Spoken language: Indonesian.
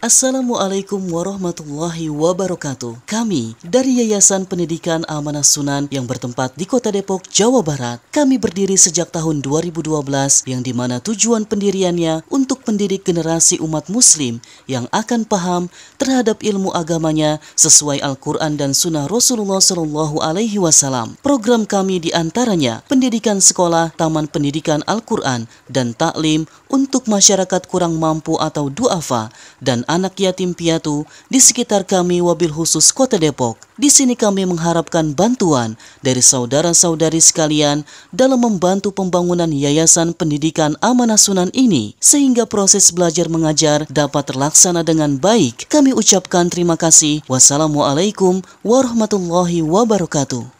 Assalamualaikum warahmatullahi wabarakatuh. Kami dari Yayasan Pendidikan Amanah Sunan yang bertempat di Kota Depok, Jawa Barat. Kami berdiri sejak tahun 2012 yang dimana tujuan pendiriannya untuk pendidik generasi umat muslim yang akan paham terhadap ilmu agamanya sesuai Al-Quran dan Sunnah Rasulullah Shallallahu Alaihi Wasallam. Program kami diantaranya pendidikan sekolah, taman pendidikan Al-Quran, dan taklim untuk masyarakat kurang mampu atau duafa dan anak yatim piatu di sekitar kami wabil khusus kota Depok. Di sini kami mengharapkan bantuan dari saudara-saudari sekalian dalam membantu pembangunan Yayasan Pendidikan Amanah Sunan ini sehingga proses belajar mengajar dapat terlaksana dengan baik. Kami ucapkan terima kasih. Wassalamualaikum warahmatullahi wabarakatuh.